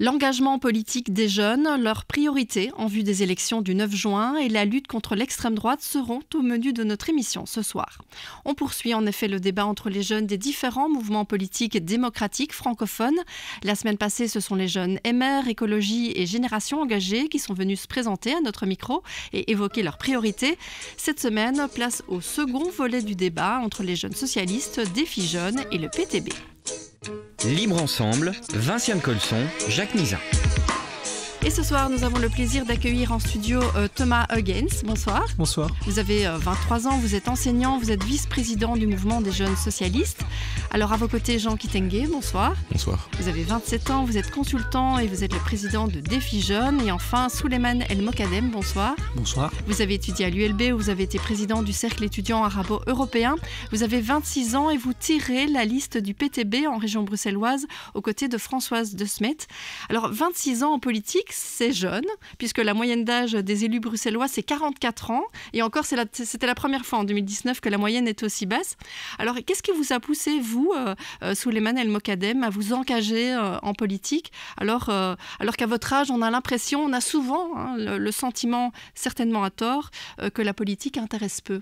L'engagement politique des jeunes, leurs priorités en vue des élections du 9 juin et la lutte contre l'extrême droite seront au menu de notre émission ce soir. On poursuit en effet le débat entre les jeunes des différents mouvements politiques démocratiques francophones. La semaine passée, ce sont les jeunes MR, Écologie et Génération Engagée qui sont venus se présenter à notre micro et évoquer leurs priorités. Cette semaine, place au second volet du débat entre les jeunes socialistes, Défi Jeunes et le PTB. Libre ensemble, Vinciane Colson, Jacques Nizin. Et ce soir, nous avons le plaisir d'accueillir en studio euh, Thomas Huggins. Bonsoir. Bonsoir. Vous avez 23 euh, ans, vous êtes enseignant, vous êtes vice-président du mouvement des jeunes socialistes. Alors à vos côtés, Jean Kitenge. bonsoir. Bonsoir. Vous avez 27 ans, vous êtes consultant et vous êtes le président de Défi Jeunes. Et enfin, Souleymane El Mokadem, bonsoir. Bonsoir. Vous avez étudié à l'ULB vous avez été président du Cercle étudiant arabo-européen. Vous avez 26 ans et vous tirez la liste du PTB en région bruxelloise aux côtés de Françoise De Smet. Alors 26 ans en politique, c'est jeune, puisque la moyenne d'âge des élus bruxellois, c'est 44 ans. Et encore, c'était la, première fois en 2019 que la moyenne est aussi basse. Alors, qu'est-ce qui vous a poussé, vous, euh, euh Souleymane El Mokadem, à vous engager euh, en politique, euh, alors, qu'à votre âge, on a l'impression, on a souvent hein, le, sentiment, certainement à tort, que la politique intéresse peu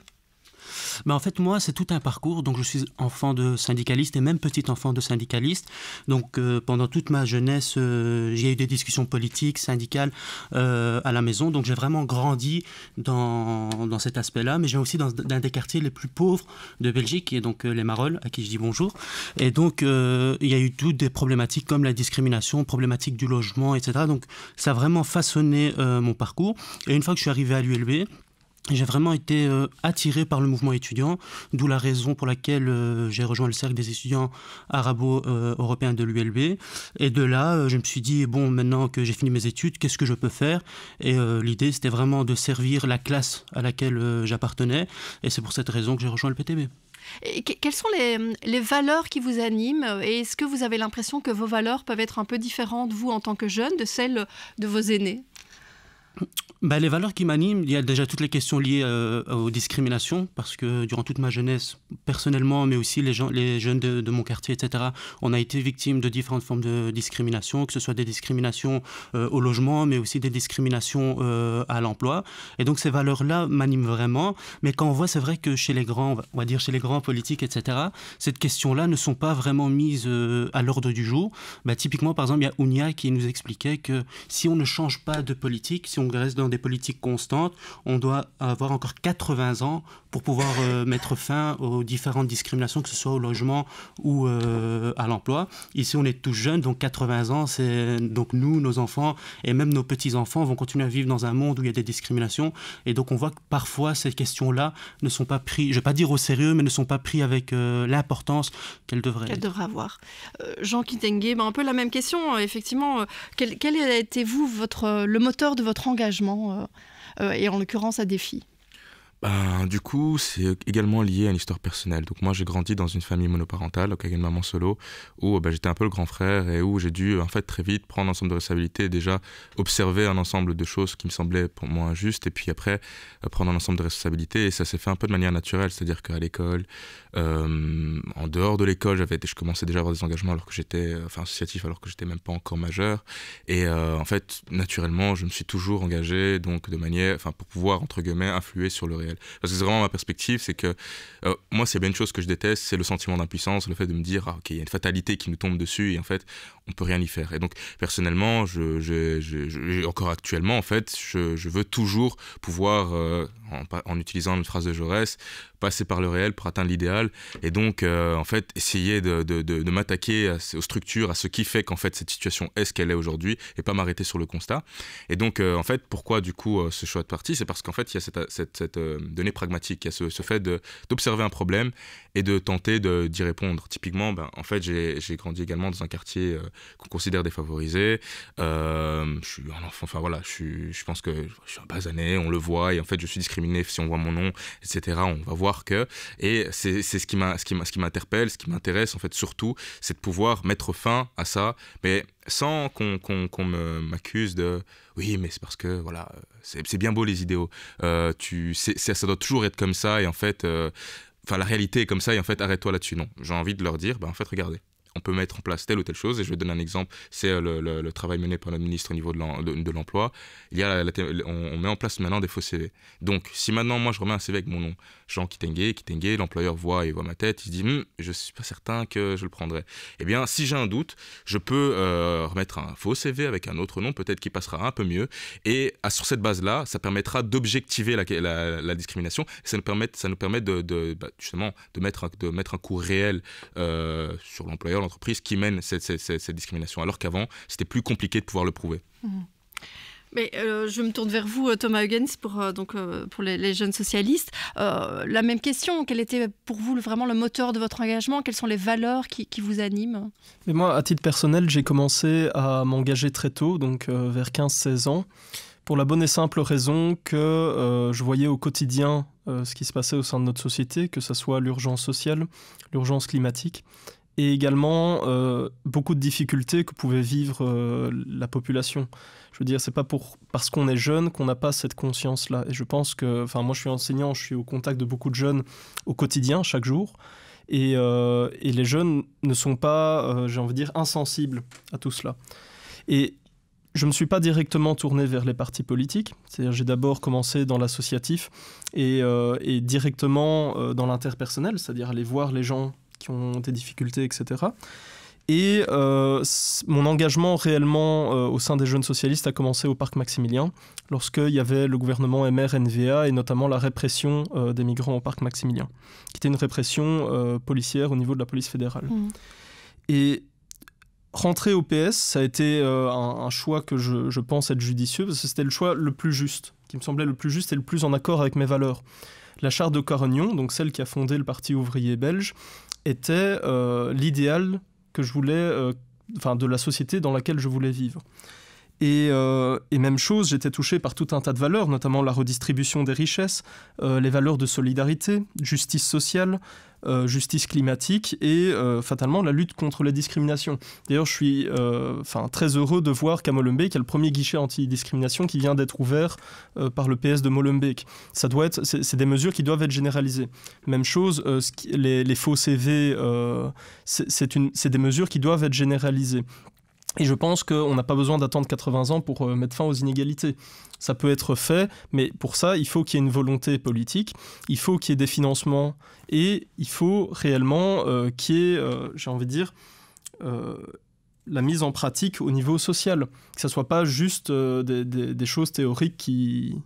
mais bah, En fait, moi, c'est tout un parcours. Donc, je suis enfant de syndicaliste et même petit enfant de syndicaliste. Donc, euh, pendant toute ma jeunesse, j'ai euh, eu des discussions politiques, syndicales euh, à la maison. Donc, j'ai vraiment grandi dans, dans cet aspect-là. Mais j'ai aussi dans, dans, des quartiers les plus pauvres de Belgique, et donc les Marolles, à qui je dis bonjour. Et donc, il y a eu toutes des problématiques comme la discrimination, problématique du logement, etc. Donc, ça a vraiment façonné mon parcours. Et une fois que je suis arrivé à l'ULB, j'ai vraiment été euh, attiré par le mouvement étudiant, d'où la raison pour laquelle euh, j'ai rejoint le cercle des étudiants arabo-européens de l'ULB. Et de là, euh, je me suis dit, bon, maintenant que j'ai fini mes études, qu'est-ce que je peux faire Et l'idée, c'était vraiment de servir la classe à laquelle j'appartenais. Et c'est pour cette raison que j'ai rejoint le PTB. Et quelles sont les, les, valeurs qui vous animent Et est-ce que vous avez l'impression que vos valeurs peuvent être un peu différentes, vous, en tant que jeune, de celles de vos aînés bah, les valeurs qui m'animent, il y a déjà toutes les questions liées euh, aux discriminations, parce que durant toute ma jeunesse, personnellement, mais aussi les, gens, les jeunes de, mon quartier, etc., on a été victime de différentes formes de discrimination, que ce soit des discriminations euh, au logement, mais aussi des discriminations euh, à l'emploi. Et donc ces valeurs-là m'animent vraiment. Mais quand on voit, c'est vrai que chez les grands, on va dire chez les grands politiques, etc., cette question-là ne sont pas vraiment mises à l'ordre du jour. Bah, typiquement, par exemple, il y a Ounia qui nous expliquait que si on ne change pas de politique, si on reste dans des politiques constantes, on doit avoir encore 80 ans pour pouvoir euh, mettre fin aux différentes discriminations, que ce soit au logement ou euh, à l'emploi. Ici, on est tous jeunes, donc 80 ans, c'est donc nous, nos enfants et même nos petits-enfants vont continuer à vivre dans un monde où il y a des discriminations. Et donc, on voit que parfois, ces questions-là ne sont pas prises, je ne vais pas dire au sérieux, mais ne sont pas prises avec euh, l'importance qu'elles devraient, avoir. Jean Kitengue, bah, un peu la même question, effectivement. Quel, quel a été, vous, votre, le moteur de votre engagement euh, euh, et en l'occurrence à des filles. Ben, du coup, c'est également lié à une histoire personnelle. Donc moi, j'ai grandi dans une famille monoparentale, avec une maman solo, où ben, j'étais un peu le grand frère et où j'ai dû, en fait, très vite prendre un ensemble de responsabilités, déjà observer un ensemble de choses qui me semblaient pour moi injustes, et puis après, euh, prendre un ensemble de responsabilités. Et ça s'est fait un peu de manière naturelle, c'est-à-dire qu'à l'école, euh, en dehors de l'école, j'avais, je commençais déjà à avoir des engagements alors que j'étais, enfin, associatif, alors que j'étais même pas encore majeur. Et euh, en fait, naturellement, je me suis toujours engagé, donc de manière, enfin, pour pouvoir, entre guillemets, influer sur le parce que c'est vraiment ma perspective, c'est que euh, moi, c'est bien une chose que je déteste, c'est le sentiment d'impuissance, le fait de me dire, qu'il ah, ok, il y a une fatalité qui nous tombe dessus et en fait, on peut rien y faire. Et donc, personnellement, je, encore actuellement, en fait, je, veux toujours pouvoir, euh, en, en utilisant une phrase de Jaurès, passer par le réel pour atteindre l'idéal. Et donc, euh, en fait, essayer de, de, de, m'attaquer aux structures, à ce qui fait qu'en fait cette situation est ce qu'elle est aujourd'hui et pas m'arrêter sur le constat. Et donc, euh, en fait, pourquoi du coup euh, ce choix de parti C'est parce qu'en fait, il y a cette, donnée pragmatique, il y a ce, ce fait d'observer un problème et de tenter d'y répondre. Typiquement, ben, en fait, j'ai grandi également dans un quartier euh, qu'on considère défavorisé. Euh, je suis un enfant, enfin voilà, je, pense que je suis un basané, on le voit, et en fait, je suis discriminé si on voit mon nom, etc. On va voir que. Et c'est ce qui m'interpelle, ce qui m'intéresse, en fait, surtout, c'est de pouvoir mettre fin à ça, mais sans qu'on m'accuse de oui mais c'est parce que voilà euh, c'est bien beau les idéaux euh, tu ça doit toujours être comme ça et en fait enfin la réalité est comme ça et en fait arrête-toi là-dessus. Non, j'ai envie de leur dire, bah, en fait regardez, on peut mettre en place telle ou telle chose. Et je vais donner un exemple, c'est euh, le, travail mené par le ministre au niveau de l'emploi. Il y a on, on, met en place maintenant des faux CV. Donc, si maintenant moi je remets un CV avec mon nom, Jean Kitenge, Kitenge, l'employeur voit et voit ma tête, il dit hum, je ne suis pas certain que je le prendrai. Eh bien, si j'ai un doute, je peux euh, remettre un faux CV avec un autre nom, peut-être qui passera un peu mieux. Et sur cette base-là, ça permettra d'objectiver la, discrimination. Ça nous permet, ça nous permet de, bah, justement de mettre un, de mettre un coup réel euh, sur l'employeur, l'entreprise qui mène cette, discrimination. Alors qu'avant, c'était plus compliqué de pouvoir le prouver. Mmh. Mais euh, je me tourne vers vous, euh, Thomas Huggins, pour, euh, donc, pour les, jeunes socialistes. la même question, quel était pour vous vraiment le moteur de votre engagement Quelles sont les valeurs qui, vous animent Mais Moi, à titre personnel, j'ai commencé à m'engager très tôt, donc vers 15-16 ans, pour la bonne et simple raison que je voyais au quotidien ce qui se passait au sein de notre société, que ce soit l'urgence sociale, l'urgence climatique et également euh, beaucoup de difficultés que pouvait vivre euh, la population. Je veux dire, c'est pas pour parce qu'on est jeune qu'on n'a pas cette conscience-là. Et je pense que, enfin, moi, je suis enseignant, je suis au contact de beaucoup de jeunes au quotidien, chaque jour, et, euh, les jeunes ne sont pas, j'ai envie de dire, insensibles à tout cela. Et je ne me suis pas directement tourné vers les partis politiques, c'est-à-dire j'ai d'abord commencé dans l'associatif et, et directement dans l'interpersonnel, c'est-à-dire aller voir les gens qui ont des difficultés, etc. Et euh, mon engagement réellement euh, au sein des jeunes socialistes a commencé au parc Maximilien, lorsqu'il y avait le gouvernement mr et notamment la répression euh, des migrants au parc Maximilien, qui était une répression policière au niveau de la police fédérale. Mmh. Et rentrer au PS, ça a été un, choix que je, pense être judicieux, parce que c'était le choix le plus juste, qui me semblait le plus juste et le plus en accord avec mes valeurs. La charte de corignon donc celle qui a fondé le Parti ouvrier belge, était euh, l'idéal que je voulais, euh, enfin de la société dans laquelle je voulais vivre. Euh, et, même chose, j'étais touché par tout un tas de valeurs, notamment la redistribution des richesses, euh, les valeurs de solidarité, justice sociale, euh, justice climatique et fatalement la lutte contre les discriminations. D'ailleurs, je suis très heureux de voir qu'à Molenbeek, il y a le premier guichet anti-discrimination qui vient d'être ouvert par le PS de Molenbeek. Ça doit être, c'est des mesures qui doivent être généralisées. Même chose, les, les, faux CV, c'est des mesures qui doivent être généralisées. Et je pense qu'on n'a pas besoin d'attendre 80 ans pour euh, mettre fin aux inégalités. Ça peut être fait, mais pour ça, il faut qu'il y ait une volonté politique, il faut qu'il y ait des financements, et il faut réellement euh, qu'il y ait, euh, j'ai envie de dire, la mise en pratique au niveau social. Que ce ne soit pas juste des, choses théoriques qui,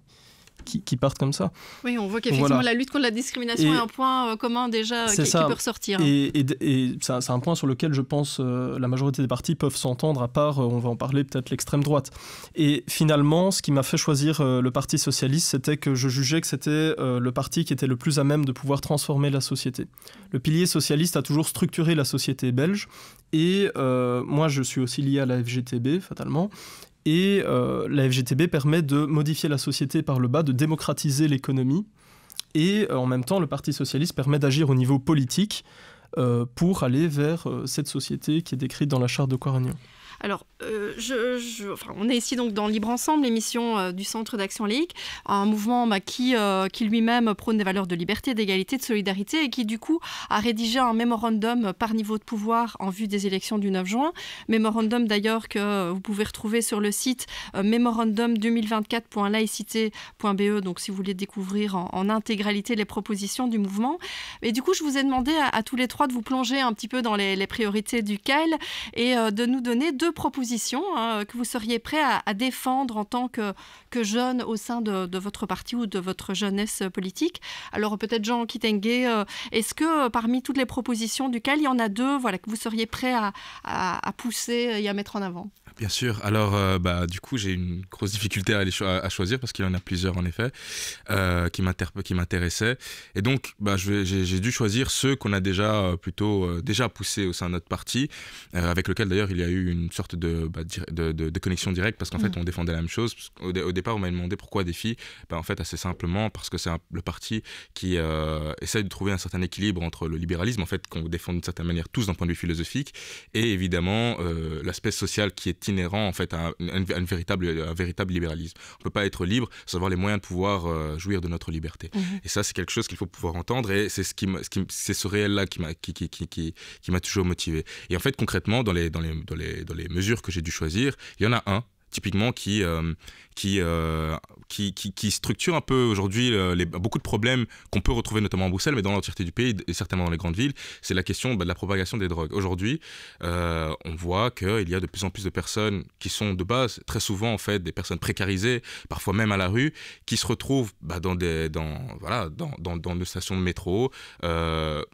qui, partent comme ça. Oui, on voit qu'effectivement la lutte contre la discrimination est un point comment euh, commun déjà euh, qui, peut ressortir. Hein. Et, c'est un point sur lequel je pense euh, la majorité des partis peuvent s'entendre, à part, on va en parler peut-être l'extrême droite. Et finalement, ce qui m'a fait choisir le Parti socialiste, c'était que je jugeais que c'était le parti qui était le plus à même de pouvoir transformer la société. Le pilier socialiste a toujours structuré la société belge et moi je suis aussi lié à la FGTB fatalement et euh, la FGTB permet de modifier la société par le bas, de démocratiser l'économie. Et euh, en même temps, le Parti socialiste permet d'agir au niveau politique euh, pour aller vers cette société qui est décrite dans la charte de Quaragnon. Alors, euh, je, on est ici donc dans Libre Ensemble, l'émission euh, du Centre d'Action Laïque, un mouvement bah, euh, qui, lui-même prône des valeurs de liberté, d'égalité, de solidarité et qui du coup a rédigé un mémorandum par niveau de pouvoir en vue des élections du 9 juin. Mémorandum d'ailleurs que vous pouvez retrouver sur le site mémorandum2024.laïcité.be, donc si vous voulez découvrir en, intégralité les propositions du mouvement. Et du coup, je vous ai demandé à, tous les trois de vous plonger un petit peu dans les, les priorités du CAEL et de nous donner deux propositions hein, que vous seriez prêt à, défendre en tant que, jeune au sein de, votre parti ou de votre jeunesse politique. Alors peut-être Jean Kitenge, euh, est-ce que euh, parmi toutes les propositions duquel il y en a deux voilà, que vous seriez prêt à pousser et à mettre en avant Bien sûr. Alors, euh, bah, du coup, j'ai une grosse difficulté à, à choisir parce qu'il y en a plusieurs, en effet, euh, qui m'intéressaient. Et donc, bah, j'ai dû choisir ceux qu'on a déjà euh, plutôt déjà poussés au sein de notre parti, avec lequel d'ailleurs il y a eu une sorte de, bah, de, connexion directe parce qu'en fait, mm. on défendait la même chose. Au, départ, on m'a demandé pourquoi des filles. Bah, en fait, assez simplement parce que c'est le parti qui essaye de trouver un certain équilibre entre le libéralisme, en fait, qu'on défend d'une certaine manière tous d'un point de vue philosophique, et évidemment l'aspect social qui est inhérent en fait à, un, véritable, libéralisme. On ne peut pas être libre sans avoir les moyens de pouvoir euh, jouir de notre liberté. Mhm. Et ça, c'est quelque chose qu'il faut pouvoir entendre et c'est ce, qui réel-là qui m'a toujours motivé. Et en fait, concrètement, dans les, dans dans les mesures que j'ai dû choisir, il y en a un typiquement qui, euh, euh, qui, qui, qui, structure un peu aujourd'hui euh, beaucoup de problèmes qu'on peut retrouver notamment à Bruxelles, mais dans l'entièreté du pays et certainement dans les grandes villes, c'est la question bah, de la propagation des drogues. Aujourd'hui, on voit qu'il y a de plus en plus de personnes qui sont de base très souvent en fait des personnes précarisées, parfois même à la rue, qui se retrouvent bah, dans des dans voilà dans, dans, dans stations de métro à,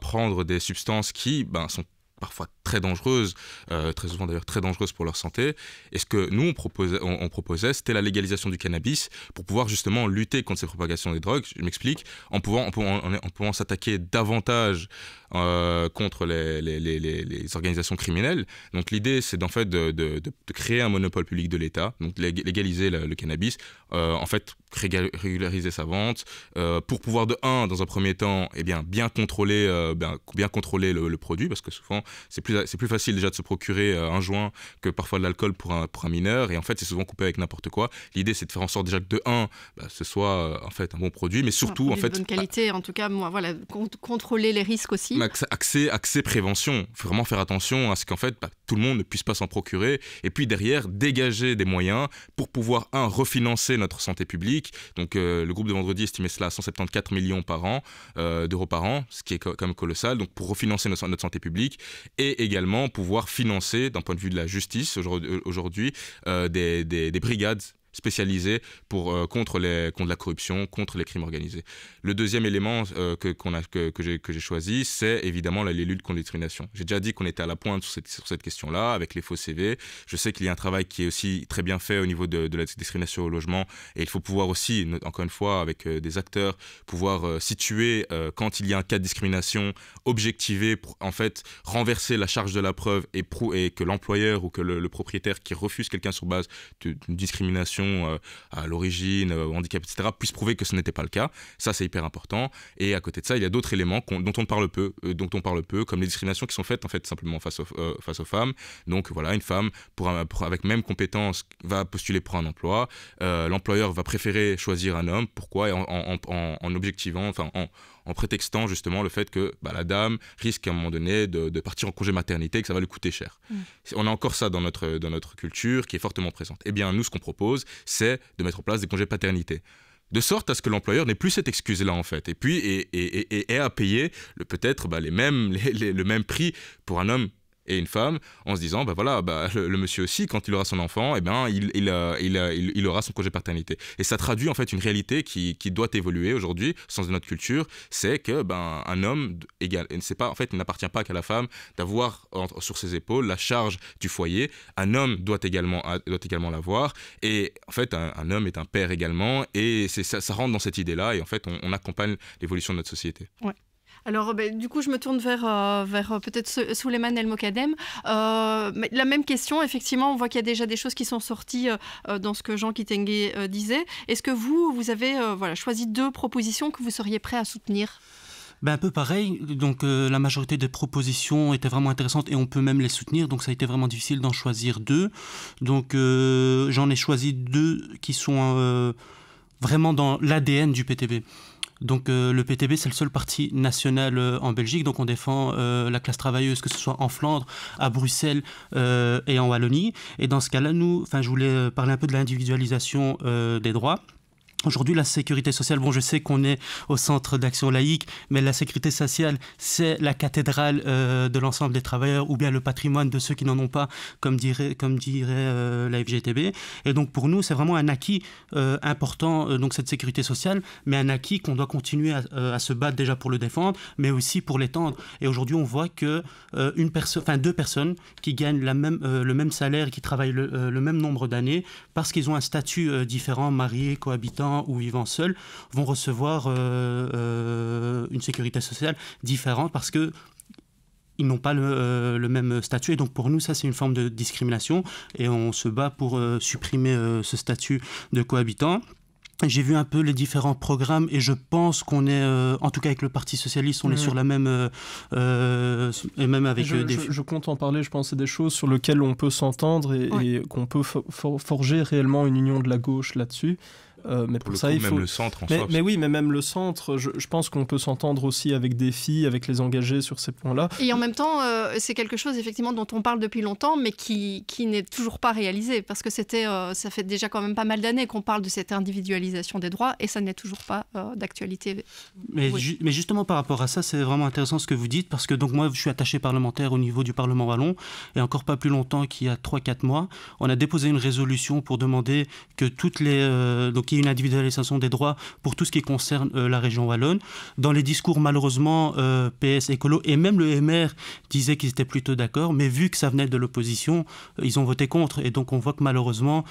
prendre des substances qui bah, sont parfois très dangereuses, euh, très souvent d'ailleurs très dangereuses pour leur santé. Et ce que nous, on proposait, on, proposait c'était la légalisation du cannabis pour pouvoir justement lutter contre ces propagations des drogues, je m'explique, en pouvant, en en pouvant s'attaquer davantage euh, contre les, organisations criminelles. Donc l'idée, c'est en fait de, créer un monopole public de l'État, donc légaliser le, cannabis, euh, en fait régulariser sa vente, euh, pour pouvoir de un, dans un premier temps, et eh bien, bien contrôler, bien, bien, contrôler le, produit, parce que souvent c'est plus, plus facile déjà de se procurer un joint que parfois de l'alcool pour un, pour un mineur, et en fait c'est souvent coupé avec n'importe quoi. L'idée, c'est de faire en sorte déjà que de un, bah, ce soit en fait un bon produit, mais surtout en fait de bonne qualité, en tout cas, moi, voilà, contrôler les risques aussi accès, accès prévention. vraiment faire attention à ce qu'en fait, bah, tout le monde ne puisse pas s'en procurer. Et puis derrière, dégager des moyens pour pouvoir, un, refinancer notre santé publique. Donc euh, le groupe de vendredi estimait cela à 174 millions par an, euh, d'euros par an, ce qui est quand même colossal. Donc pour refinancer notre, notre santé publique et également pouvoir financer, d'un point de vue de la justice aujourd'hui, euh, des, des, des brigades spécialisés pour, euh, contre, les, contre la corruption, contre les crimes organisés. Le deuxième élément euh, que, qu'on a, que, que j'ai choisi, c'est évidemment la, les contre les discriminations. J'ai déjà dit qu'on était à la pointe sur cette, sur cette question-là, avec les faux CV. Je sais qu'il y a un travail qui est aussi très bien fait au niveau de, la discrimination au logement, et il faut pouvoir aussi, encore une fois, avec euh, des acteurs, pouvoir situer quand il y a un cas de discrimination, objectiver, pour, en fait, renverser la charge de la preuve et, prou et que l'employeur ou que le, le propriétaire qui refuse quelqu'un sur base d'une discrimination euh, à l'origine, euh, handicap, etc., puisse prouver que ce n'était pas le cas. Ça, c'est hyper important. Et à côté de ça, il y a d'autres éléments dont on parle peu, euh, dont on parle peu, comme les discriminations qui sont faites en fait simplement face aux, femmes. Donc voilà, une femme pour, avec même compétence va postuler pour un emploi. L'employeur va préférer choisir un homme. Pourquoi en, en, objectivant, enfin en en prétextant justement le fait que bah, la dame risque à un moment donné de, partir en congé maternité et que ça va lui coûter cher. Mm. On a encore ça dans notre, dans notre culture qui est fortement présente. Eh bien, nous, ce qu'on propose, c'est de mettre en place des congés paternité de sorte à ce que l'employeur n'ait plus cette excuse-là en fait, et puis et, et, et, à payer peut-être bah, les mêmes, les, le même prix pour un homme et une femme en se disant bah voilà bah, le, monsieur aussi quand il aura son enfant et eh ben il il, euh, euh, il, il, aura son congé paternité et ça traduit en fait une réalité qui, qui doit évoluer aujourd'hui sens de notre culture c'est que ben un homme égal c'est pas en fait il n'appartient pas qu'à la femme d'avoir sur ses épaules la charge du foyer un homme doit également doit également l'avoir et en fait un, homme est un père également et c'est ça, rentre dans cette idée là et en fait on, accompagne l'évolution de notre société alors, ben, du coup, je me tourne vers, euh, vers euh, peut-être Souleymane El Mokadem. Euh, la même question, effectivement, on voit qu'il y a déjà des choses qui sont sorties dans ce que Jean Kitenge disait. Est-ce que vous, vous avez voilà, choisi deux propositions que vous seriez prêt à soutenir ben un peu pareil, donc la majorité des propositions étaient vraiment intéressantes et on peut même les soutenir, donc ça a été vraiment difficile d'en choisir deux. Donc j'en ai choisi deux qui sont vraiment dans l'ADN du PTB. Donc euh, le PTB, c'est le seul parti national euh, en Belgique, donc on défend euh, la classe travailleuse, que ce soit en Flandre, à Bruxelles et en Wallonie. Et dans ce cas-là, nous, enfin, je voulais parler un peu de l'individualisation des droits. Aujourd'hui, la sécurité sociale, bon, je sais qu'on est au centre d'action laïque, mais la sécurité sociale, c'est la cathédrale euh, de l'ensemble des travailleurs ou bien le patrimoine de ceux qui n'en ont pas, comme dirait, comme dirait euh, la FGTB. Et donc, pour nous, c'est vraiment un acquis euh, important, donc cette sécurité sociale, mais un acquis qu'on doit continuer à, se battre déjà pour le défendre, mais aussi pour l'étendre. Et aujourd'hui, on voit que une personne, enfin deux personnes qui gagnent la même, le même salaire, qui travaillent le, le même nombre d'années, parce qu'ils ont un statut différent, mariés, cohabitants, ou vivant seuls vont recevoir euh, euh, une sécurité sociale différente parce que ils n'ont pas euh, le, même statut. Et donc pour nous, ça, c'est une forme de discrimination. Et on se bat pour supprimer ce statut de cohabitant. J'ai vu un peu les différents programmes et je pense qu'on est, en tout cas avec le Parti socialiste, on est mm. sur la même et même avec je, compte en parler. Je pense c'est des choses sur lesquelles on peut s'entendre et qu'on peut forger réellement une union de la gauche là-dessus. Euh, mais pour, ça, il faut... même le centre en mais, mais oui, mais même le centre, je, pense qu'on peut s'entendre aussi avec des filles, avec les engagés sur ces points-là. Et en même temps, euh, c'est quelque chose effectivement dont on parle depuis longtemps, mais qui, qui n'est toujours pas réalisé parce que c'était, euh, ça fait déjà quand même pas mal d'années qu'on parle de cette individualisation des droits et ça n'est toujours pas d'actualité. Mais, justement par rapport à ça, c'est vraiment intéressant ce que vous dites parce que donc moi, je suis attaché parlementaire au niveau du Parlement wallon et encore pas plus longtemps qu'il y a 3-4 mois, on a déposé une résolution pour demander que toutes les une individualisation des droits pour tout ce qui concerne euh, la région wallonne. Dans les discours, malheureusement, euh, PS écolo et même le MR disaient qu'ils étaient plutôt d'accord, mais vu que ça venait de l'opposition, euh, ils ont voté contre. Et donc on voit que malheureusement,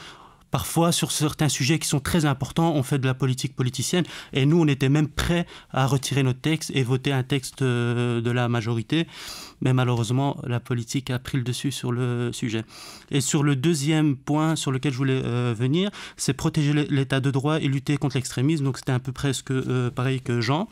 Parfois, sur certains sujets qui sont très importants, on fait de la politique politicienne. Et nous, on était même prêts à retirer notre texte et voter un texte euh, de la majorité. Mais malheureusement, la politique a pris le dessus sur le sujet. Et sur le deuxième point sur lequel je voulais euh, venir, c'est protéger l'état de droit et lutter contre l'extrémisme. Donc c'était un peu presque euh, pareil que Jean.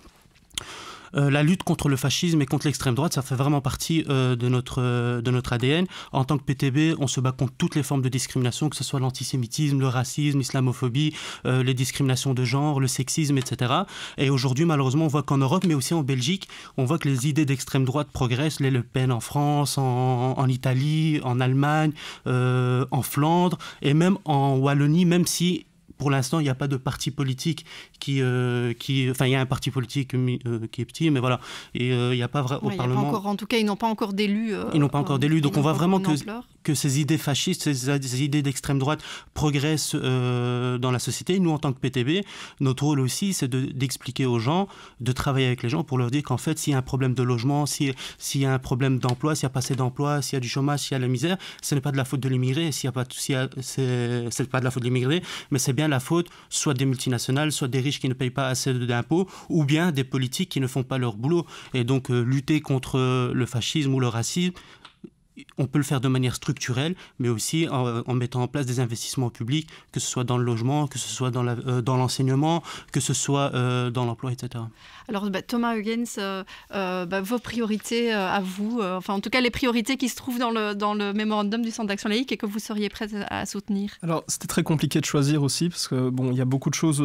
Euh, la lutte contre le fascisme et contre l'extrême droite, ça fait vraiment partie euh, de, notre, euh, de notre ADN. En tant que PTB, on se bat contre toutes les formes de discrimination, que ce soit l'antisémitisme, le racisme, l'islamophobie, les discriminations de genre, le sexisme, etc. Et aujourd'hui, malheureusement, on voit qu'en Europe, mais aussi en Belgique, on voit que les idées d'extrême droite progressent, les Le Pen en France, en Italie, en Allemagne, en Flandre, et même en Wallonie, même si pour l'instant, il n'y a pas de parti politique qui, qui, enfin, il y a un parti politique qui est petit, mais voilà, et il n'y a pas vraiment Parlement. Pas encore, en tout cas, ils n'ont pas encore d'élus. ils n'ont pas encore d'élus, donc on voit vraiment que, que ces idées fascistes, ces, idées d'extrême droite progressent dans la société. Nous, en tant que PTB, notre rôle aussi, c'est d'expliquer aux gens, de travailler avec les gens pour leur dire qu'en fait, s'il y a un problème de logement, s'il y a un problème d'emploi, s'il n'y a pas assez d'emploi, s'il y a du chômage, s'il y a la misère, ce n'est pas de la faute de l'immigré, s'il y pas, pas de la faute de l'immigré, mais c'est bien la faute soit des multinationales, soit des riches qui ne payent pas assez d'impôts, ou bien des politiques qui ne font pas leur boulot. Et donc euh, lutter contre euh, le fascisme ou le racisme, on peut le faire de manière structurelle, mais aussi en, mettant en place des investissements publics, que ce soit dans le logement, que ce soit dans euh, l'enseignement, que ce soit euh, dans l'emploi, etc. Alors bah, Thomas Huggins, euh, bah, vos priorités à vous, enfin en tout cas les priorités qui se trouvent dans le, dans le mémorandum du Centre d'Action Laïque et que vous seriez prêt à soutenir Alors c'était très compliqué de choisir aussi, parce que bon, il y a beaucoup de choses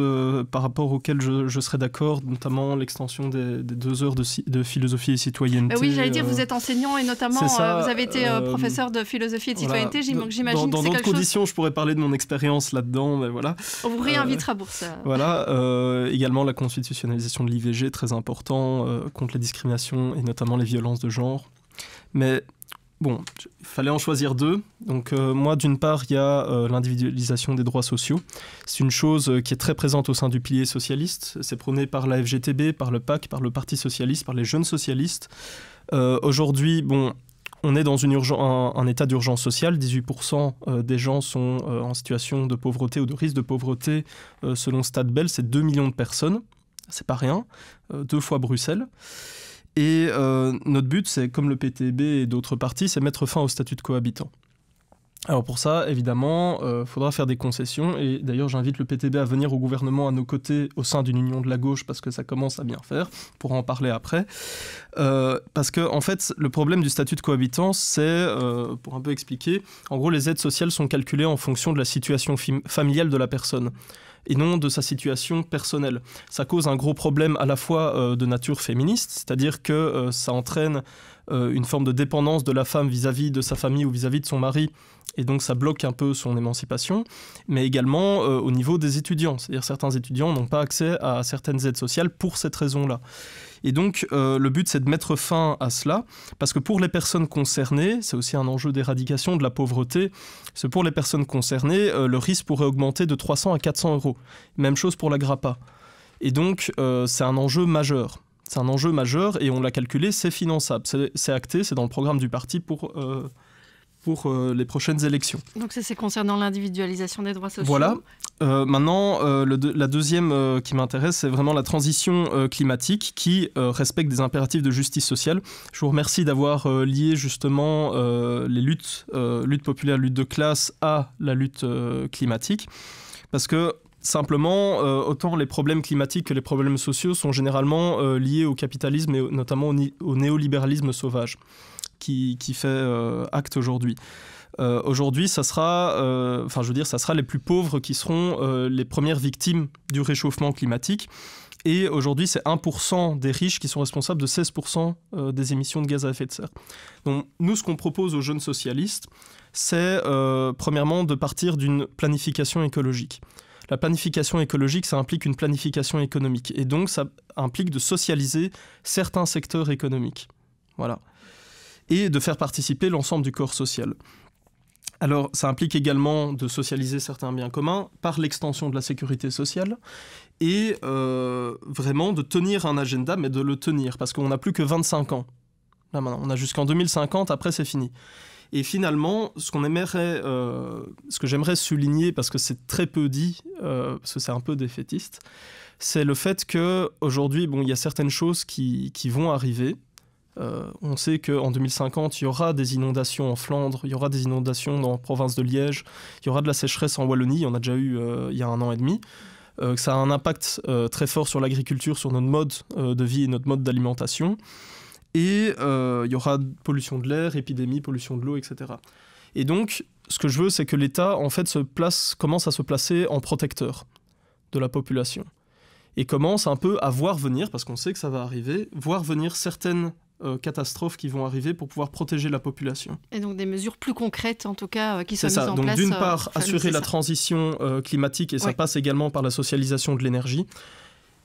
par rapport auxquelles je, serais d'accord, notamment l'extension des, deux heures de, de philosophie et citoyenneté. Bah oui, j'allais dire, vous êtes enseignant et notamment vous avez été euh, euh, professeur de philosophie et de citoyenneté, j'imagine. Dans d'autres conditions, je pourrais parler de mon expérience là-dedans, mais voilà. On vous euh, réinvitera pour ça. Voilà. également, la constitutionnalisation de l'IVG, très important, contre la discrimination et notamment les violences de genre. Mais Bon, il fallait en choisir deux. Donc moi, d'une part, il y a l'individualisation des droits sociaux. C'est une chose qui est très présente au sein du pilier socialiste. C'est prôné par la FGTB, par le PAC, par le Parti socialiste, par les jeunes socialistes. Aujourd'hui, bon, on est dans un, état d'urgence sociale. 18% euh, des gens sont euh, en situation de pauvreté ou de risque de pauvreté. Euh, selon Bell, c'est 2 millions de personnes. C'est pas rien. deux fois Bruxelles. Et notre but, c'est comme le PTB et d'autres partis, c'est mettre fin au statut de cohabitant. Alors pour ça, évidemment, il euh, faudra faire des concessions. Et d'ailleurs, j'invite le PTB à venir au gouvernement à nos côtés au sein d'une union de la gauche parce que ça commence à bien faire. Pour en parler après. Euh, parce que en fait, le problème du statut de cohabitant, c'est, euh, pour un peu expliquer, en gros, les aides sociales sont calculées en fonction de la situation familiale de la personne et non de sa situation personnelle. Ça cause un gros problème à la fois de nature féministe, c'est-à-dire que ça entraîne euh, une forme de dépendance de la femme vis-à-vis de sa famille ou vis-à-vis de son mari, et donc ça bloque un peu son émancipation, mais également euh, au niveau des étudiants, c'est-à-dire certains étudiants n'ont pas accès à certaines aides sociales pour cette raison-là. Et donc euh, le but c'est de mettre fin à cela, parce que pour les personnes concernées, c'est aussi un enjeu d'éradication de la pauvreté, c'est pour les personnes concernées, le risque pourrait augmenter de 300 à 400 euros. Même chose pour la grappa. Et donc c'est un enjeu majeur. C'est un enjeu majeur et on l'a calculé, c'est finançable, c'est acté, c'est dans le programme du parti pour, euh, pour euh, les prochaines élections. Donc ça c'est concernant l'individualisation des droits sociaux. Voilà. Euh, maintenant, la deuxième qui m'intéresse, c'est vraiment la transition climatique qui respecte des impératifs de justice sociale. Je vous remercie d'avoir lié justement les luttes, lutte populaire, lutte de classe à la lutte climatique. Parce que Simplement, euh, autant les problèmes climatiques que les problèmes sociaux sont généralement euh, liés au capitalisme et notamment au, néolibéralisme sauvage qui, fait euh, acte aujourd'hui. aujourd'hui, ça sera, enfin, je veux dire, ça sera les plus pauvres qui seront les premières victimes du réchauffement climatique. Et aujourd'hui, c'est 1% des riches qui sont responsables de 16% des émissions de gaz à effet de serre. Donc, nous, ce qu'on propose aux jeunes socialistes, c'est premièrement de partir d'une planification écologique. La planification écologique, ça implique une planification économique. Et donc, ça implique de socialiser certains secteurs économiques. Voilà. Et de faire participer l'ensemble du corps social. Alors, ça implique également de socialiser certains biens communs par l'extension de la sécurité sociale et euh, vraiment de tenir un agenda, mais de le tenir, parce qu'on n'a plus que 25 ans. Là maintenant, on a jusqu'en 2050, après c'est fini. Et finalement, ce qu'on aimerait, euh, ce que j'aimerais souligner, parce que c'est très peu dit, euh, parce que c'est un peu défaitiste, c'est le fait que aujourd'hui, bon, il y a certaines choses qui, vont arriver. Euh, on sait qu'en 2050, il y aura des inondations en Flandre, il y aura des inondations dans la province de Liège, il y aura de la sécheresse en Wallonie, on en a déjà eu il y a un an et demi. ça a un impact très fort sur l'agriculture, sur notre mode de vie et notre mode d'alimentation et euh, il y aura pollution de l'air, épidémie, pollution de l'eau, etc. Et donc, ce que je veux, c'est que l'État, en fait, se place, commence à se placer en protecteur de la population. Et commence un peu à voir venir, parce qu'on sait que ça va arriver, voir venir certaines euh, catastrophes qui vont arriver pour pouvoir protéger la population. Et donc des mesures plus concrètes, en tout cas, euh, qui sont mises ça. donc, D'une part, assurer la transition climatique, et ça passe également par la socialisation de l'énergie.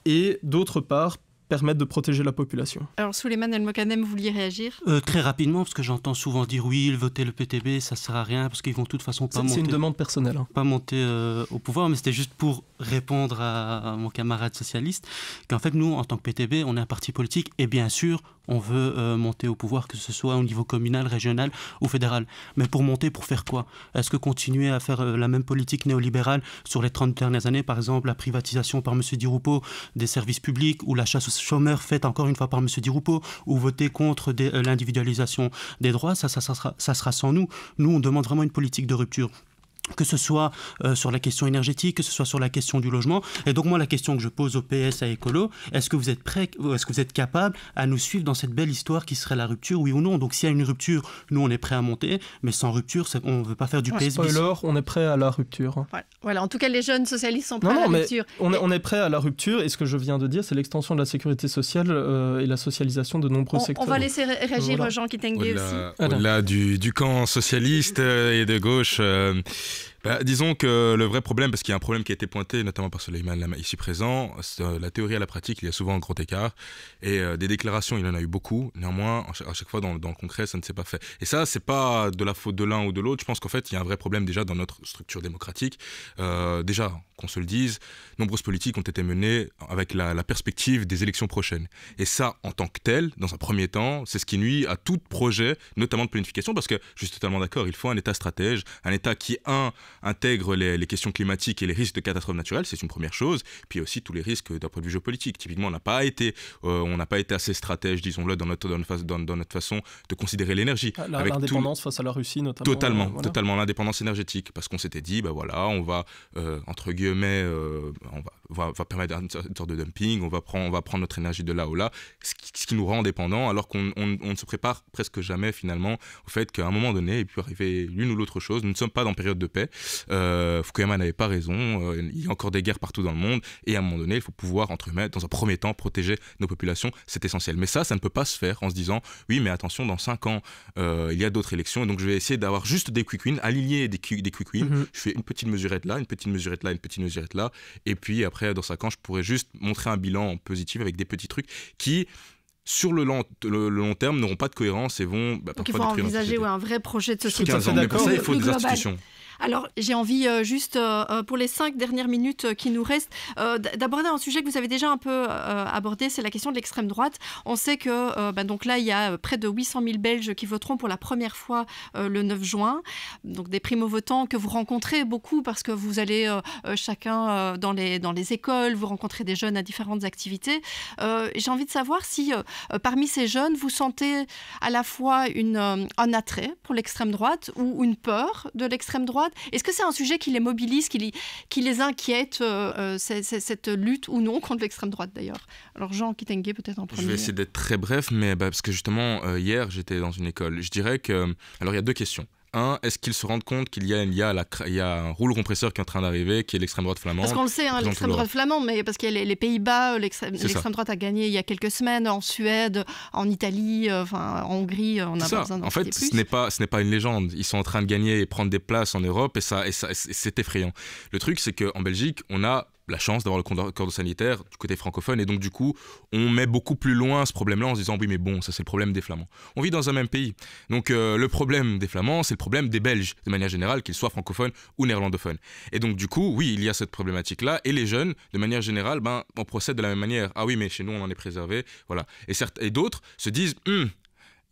Et d'autre part, permettre de protéger la population. Alors Souleymane El-Mokadem, vous vouliez réagir euh, Très rapidement, parce que j'entends souvent dire oui, voter le PTB, ça sert à rien, parce qu'ils vont de toute façon pas monter... C'est une demande personnelle. Hein. Pas monter euh, au pouvoir, mais c'était juste pour répondre à, à mon camarade socialiste, qu'en fait, nous, en tant que PTB, on est un parti politique, et bien sûr, on veut euh, monter au pouvoir, que ce soit au niveau communal, régional ou fédéral. Mais pour monter, pour faire quoi Est-ce que continuer à faire euh, la même politique néolibérale sur les 30 dernières années, par exemple la privatisation par M. Di des services publics ou la chasse aux chômeurs faite encore une fois par M. Di ou voter contre euh, l'individualisation des droits, ça, ça sera sans nous. Nous, on demande vraiment une politique de rupture que ce soit euh, sur la question énergétique, que ce soit sur la question du logement. Et donc moi, la question que je pose au PS à Écolo, est-ce que vous êtes prêts, est-ce que vous êtes capable à nous suivre dans cette belle histoire qui serait la rupture, oui ou non Donc s'il y a une rupture, nous on est prêt à monter, mais sans rupture, on ne veut pas faire du ouais, PS. Spoiler, on est prêt à la rupture. Hein. Voilà. en tout cas les jeunes socialistes sont prêts à la rupture. On, est, on est prêt à la rupture, et ce que je viens de dire, c'est l'extension de la sécurité sociale euh, et la socialisation de nombreux secteurs. On va laisser réagir Jean qui aussi. au du, du, camp socialiste euh, et de gauche... Bah, disons que le vrai problème, parce qu'il y a un problème qui a été pointé notamment par Soleiman Lama ici présent, c'est euh, la théorie à la pratique, il y a souvent un gros écart. Et euh, des déclarations, il en a eu beaucoup. Néanmoins, à chaque fois dans, le concret, ça ne s'est pas fait. Et ça, c'est pas de la faute de l'un ou de l'autre. Je pense qu'en fait, il y a un vrai problème déjà dans notre structure démocratique. Euh, déjà, qu'on se le dise, nombreuses politiques ont été menées avec la, perspective des élections prochaines. Et ça, en tant que tel, dans un premier temps, c'est ce qui nuit à tout projet, notamment de planification, parce que je suis totalement d'accord, il faut un État stratège, un État qui, un, intègre les, questions climatiques et les risques de catastrophes naturelles, c'est une première chose, puis aussi tous les risques d'un point de vue géopolitique. Typiquement, on n'a pas été, euh, on n'a pas été assez stratège, disons-le, dans notre, façon de considérer l'énergie. Ah, l'indépendance face à la Russie, notamment. Totalement, euh, totalement l'indépendance énergétique, parce qu'on s'était dit, ben bah voilà, on va, euh, entre guillemets, mais euh, on va va, va, permettre une sorte de dumping, on va, prendre, on va prendre notre énergie de là ou là, ce qui, nous rend dépendants, alors qu'on ne se prépare presque jamais finalement au fait qu'à un moment donné, il peut arriver l'une ou l'autre chose. Nous ne sommes pas dans période de paix. Euh, Fukuyama n'avait pas raison. Euh, il y a encore des guerres partout dans le monde. Et à un moment donné, il faut pouvoir, entre mêmes dans un premier temps, protéger nos populations. C'est essentiel. Mais ça, ça ne peut pas se faire en se disant oui, mais attention, dans 5 ans, euh, il y a d'autres élections. Et donc, je vais essayer d'avoir juste des quick wins, aligner des, des quick wins. Mm-hmm. Je fais une petite mesurette là, une petite mesurette là, une petite mesurette là. Et puis, après, après, dans 5 ans, je pourrais juste montrer un bilan positif avec des petits trucs qui, sur le long, terme, n'auront pas de cohérence et vont bah, parfois Donc il faut envisager un vrai projet de société. ans. Mais pour ça, il faut des institutions. Alors, j'ai envie euh, juste, euh, euh, pour les cinq dernières minutes qui nous restent, d'aborder un sujet que vous avez déjà un peu abordé, c'est la question de l'extrême droite. On sait que, bah, donc là, il y a près de 800 000 Belges qui voteront pour la première fois le 9 juin. Donc, des primo-votants que vous rencontrez beaucoup parce que vous allez chacun dans, les, dans les écoles, vous rencontrez des jeunes à différentes activités. j'ai envie de savoir si, parmi ces jeunes, vous sentez à la fois une, un attrait pour l'extrême droite ou une peur de l'extrême droite est-ce que c'est un sujet qui les mobilise, qui les, inquiète, euh, euh, cette lutte ou non contre l'extrême droite d'ailleurs Alors Jean Kitenge peut-être en premier. Je vais essayer d'être très bref, mais bah, parce que justement, euh, hier j'étais dans une école. Je dirais que... Alors il y a deux questions est-ce qu'ils se rendent compte qu'il y, a, un rouleau compresseur qui est en train d'arriver, qui est l'extrême droite flamande Parce qu'on le sait, hein, l'extrême droite flamande, mais parce qu'il y a les, Pays-Bas, euh, l'extrême droite a gagné il y a quelques semaines en Suède, en Italie, euh, enfin, en Hongrie, euh, on besoin En fait, ce n'est pas, une légende. Ils sont en train de gagner et prendre des places en Europe, et, ça, et c'est effrayant. Le truc, c'est qu'en Belgique, on a la chance d'avoir le cordon sanitaire du côté francophone. Et donc, du coup, on met beaucoup plus loin ce problème-là en se disant, oui, mais bon, ça c'est le problème des Flamands. On vit dans un même pays. Donc, euh, le problème des Flamands, c'est le problème des Belges, de manière générale, qu'ils soient francophones ou néerlandophones. Et donc, du coup, oui, il y a cette problématique-là. Et les jeunes, de manière générale, ben, on procède de la même manière. Ah oui, mais chez nous, on en est préservé. Voilà. Et, et d'autres se disent, hum,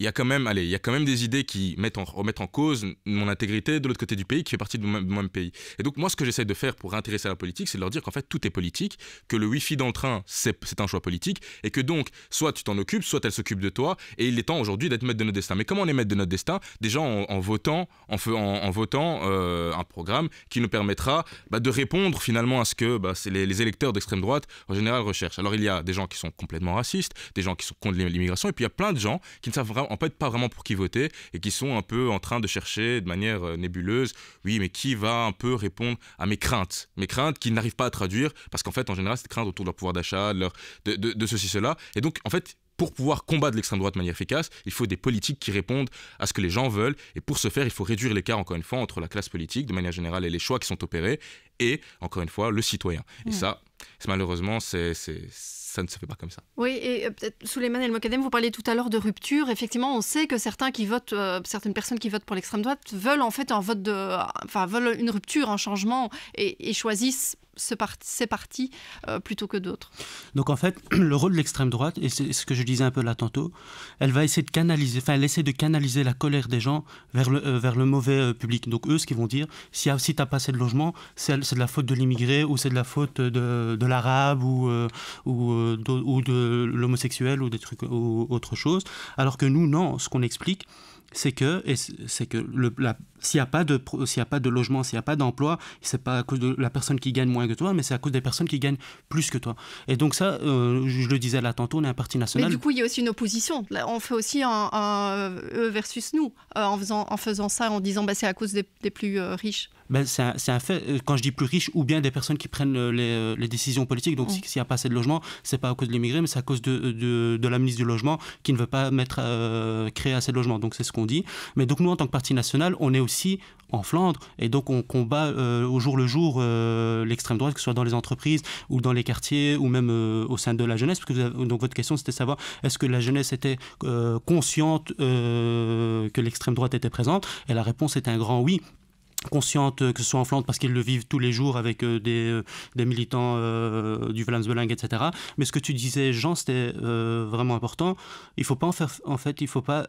il y a quand même, allez, il y a quand même des idées qui mettent en, remettent en cause mon intégrité de l'autre côté du pays, qui fait partie de même pays. Et donc moi, ce que j'essaie de faire pour intéresser à la politique, c'est de leur dire qu'en fait tout est politique, que le wifi dans le train, c'est un choix politique, et que donc soit tu t'en occupes, soit elle s'occupe de toi, et il est temps aujourd'hui d'être maître de notre destin. Mais comment on est maître de notre destin Déjà en, en, votant, en, en, en votant euh, un programme qui nous permettra bah, de répondre finalement à ce que bah, les, les électeurs d'extrême droite en général recherchent. Alors il y a des gens qui sont complètement racistes, des gens qui sont contre l'immigration, et puis il y a plein de gens qui ne savent vraiment en fait pas vraiment pour qui voter et qui sont un peu en train de chercher de manière euh, nébuleuse, oui, mais qui va un peu répondre à mes craintes Mes craintes qu'ils n'arrivent pas à traduire parce qu'en fait, en général, c'est des craintes autour de leur pouvoir d'achat, de, de, ceci, cela. Et donc, en fait, pour pouvoir combattre l'extrême droite de manière efficace, il faut des politiques qui répondent à ce que les gens veulent. Et pour ce faire, il faut réduire l'écart, encore une fois, entre la classe politique, de manière générale, et les choix qui sont opérés, et, encore une fois, le citoyen. Et mmh. ça, malheureusement, c'est, ça ne se fait pas comme ça. Oui, et euh, peut-être Souleymane El Mokadem, vous parliez tout à l'heure de rupture. Effectivement, on sait que certains qui votent, euh, certaines personnes qui votent pour l'extrême droite veulent en fait un vote de, enfin veulent une rupture, un changement, et, et choisissent ces partis euh, plutôt que d'autres. Donc en fait, le rôle de l'extrême droite, et c'est ce que je disais un peu là tantôt, elle va essayer de canaliser, enfin elle essaie de canaliser la colère des gens vers le, euh, vers le mauvais euh, public. Donc eux, ce qu'ils vont dire, si, ah, si as pas assez de logement, c'est de la faute de l'immigré ou c'est de la faute de, l'arabe ou, de, ou de l'homosexuel ou des trucs ou autre chose. Alors que nous, non, ce qu'on explique, c'est que, c'est que s'il n'y a pas de, a pas de logement, s'il n'y a pas d'emploi, c'est pas à cause de la personne qui gagne moins que toi, mais c'est à cause des personnes qui gagnent plus que toi. Et donc ça, euh, je le disais là tantôt, on est un parti national. Mais du coup, il y a aussi une opposition. On fait aussi un, eux versus nous euh, en faisant, en faisant ça, en disant bah, c'est à cause des, plus euh, riches. Ben, c'est un, un, fait, quand je dis plus riches, ou bien des personnes qui prennent les, décisions politiques. Donc, mm. s'il n'y a pas assez de logements, c'est pas à cause de l'immigré, mais c'est à cause de, de, de, la ministre du Logement qui ne veut pas mettre, créer assez de logements. Donc, c'est ce dit. Mais donc nous, en tant que parti national, on est aussi en Flandre et donc on combat euh, au jour le jour euh, l'extrême droite, que ce soit dans les entreprises ou dans les quartiers ou même euh, au sein de la jeunesse. donc votre question, c'était savoir est-ce que la jeunesse était consciente que l'extrême droite était présente Et la réponse est un grand oui consciente euh, que ce soit en Flandre parce qu'ils le vivent tous les jours avec euh, des, euh, des militants du Vlaams-Belang, etc. Mais ce que tu disais, Jean, c'était vraiment important. Il faut pas en faire, en fait, il faut pas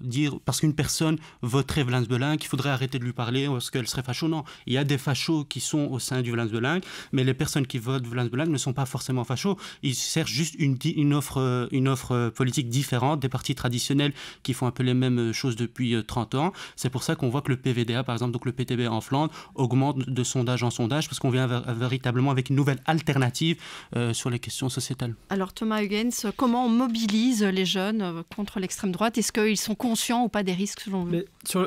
dire parce qu'une personne voterait Vlaams-Belang qu'il faudrait arrêter de lui parler parce qu'elle serait facho. Non, il y a des fachos qui sont au sein du Vlaams-Belang, mais les personnes qui votent Vlaams-Belang ne sont pas forcément fachos. Ils cherchent juste une, une offre, une offre politique différente des partis traditionnels qui font un peu les mêmes choses depuis 30 ans. C'est pour ça qu'on voit que le PVDA, par exemple, donc le PTB en Flandre augmente de sondage en sondage parce qu'on vient véritablement avec une nouvelle alternative euh, sur les questions sociétales. Alors Thomas Huggins, comment on mobilise les jeunes euh, contre l'extrême droite Est-ce qu'ils sont conscients ou pas des risques selon vous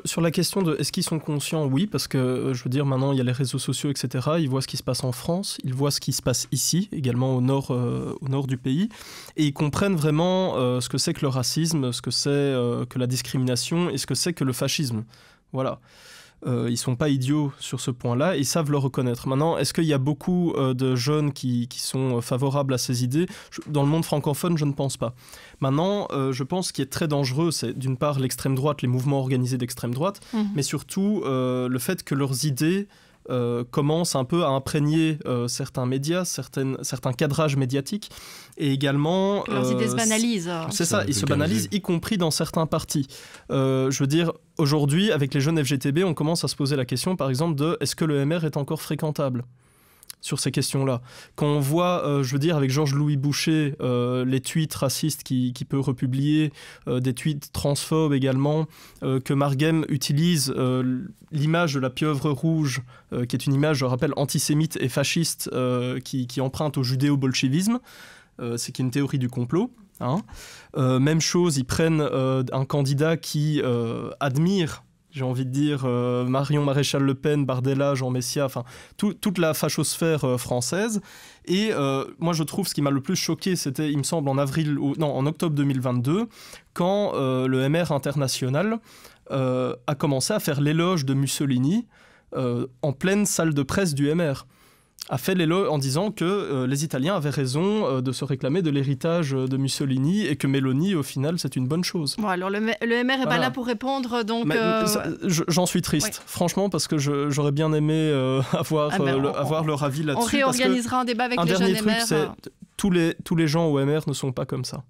sur, la question de est-ce qu'ils sont conscients, oui, parce que euh, je veux dire, maintenant il y a les réseaux sociaux, etc. Ils voient ce qui se passe en France, ils voient ce qui se passe ici, également au nord, au nord du pays, et ils comprennent vraiment ce que c'est que le racisme, ce que c'est que la discrimination et ce que c'est que le fascisme. Voilà. Ils euh, ils sont pas idiots sur ce point-là, ils savent le reconnaître. Maintenant, est-ce qu'il y a beaucoup euh, de jeunes qui, sont euh, favorables à ces idées Dans le monde francophone, je ne pense pas. Maintenant, je pense qu'il est très dangereux, c'est d'une part l'extrême droite, les mouvements organisés d'extrême droite, mhm. mais surtout le fait que leurs idées euh, commence un peu à imprégner euh, certains médias, certains cadrages médiatiques, et également... Leurs idées se euh, banalisent. C'est ça, ils se banalisent, y compris dans certains partis. je veux dire, aujourd'hui, avec les jeunes FGTB, on commence à se poser la question, par exemple, de est-ce que le MR est encore fréquentable sur ces questions-là. Quand on voit, euh, je veux dire, avec Georges-Louis Boucher, euh, les tweets racistes qu'il qui peut republier, euh, des tweets transphobes également, que Marghem utilise l'image de la pieuvre rouge, qui est une image, je rappelle, antisémite et fasciste, qui, emprunte au judéo-bolchevisme, c'est qu'une une théorie du complot. Hein. même chose, ils prennent un candidat qui admire j'ai envie de dire, euh, Marion Maréchal Le Pen, Bardella, Jean Messia, enfin, toute la fachosphère euh, française. Et euh, moi, je trouve ce qui m'a le plus choqué, c'était, il me semble, en avril, ou, non, en octobre 2022, quand le MR international a commencé à faire l'éloge de Mussolini en pleine salle de presse du MR a fait l'éloge en disant que euh, les Italiens avaient raison euh, de se réclamer de l'héritage euh, de Mussolini et que Mélanie, au final, c'est une bonne chose. Bon, alors le, MR n'est pas là pour répondre, donc... J'en suis triste, franchement, parce que j'aurais bien aimé avoir, ah, ben, leur avis là-dessus. On réorganisera un débat avec un dernier truc, c'est hein. Tous les, tous les gens au MR ne sont pas comme ça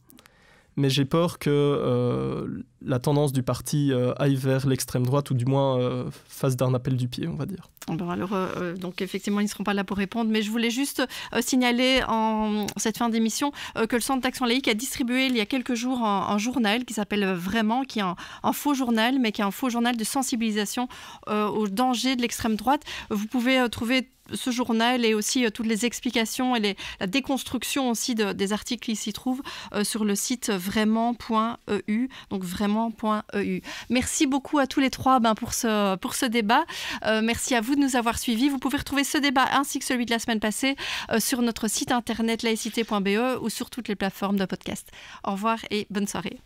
mais j'ai peur que euh, la tendance du parti euh, aille vers l'extrême droite ou du moins euh, fasse d'un appel du pied, on va dire. Ben alors, donc effectivement, ils ne seront pas là pour répondre, mais je voulais juste signaler en cette fin d'émission que le Centre d'Action Laïque a distribué il y a quelques jours un, journal qui s'appelle Vraiment, qui est un, un, faux journal, mais qui est un faux journal de sensibilisation aux dangers de l'extrême droite. Vous pouvez trouver ce journal et aussi euh, toutes les explications et les, la déconstruction aussi des articles qui s'y trouvent euh, sur le site vraiment.eu, donc vraiment.eu. Merci beaucoup à tous les trois ben, pour, ce, pour ce débat. Euh, merci à vous de nous avoir suivis. Vous pouvez retrouver ce débat ainsi que celui de la semaine passée sur notre site internet laïcité.be ou sur toutes les plateformes de podcast. Au revoir et bonne soirée.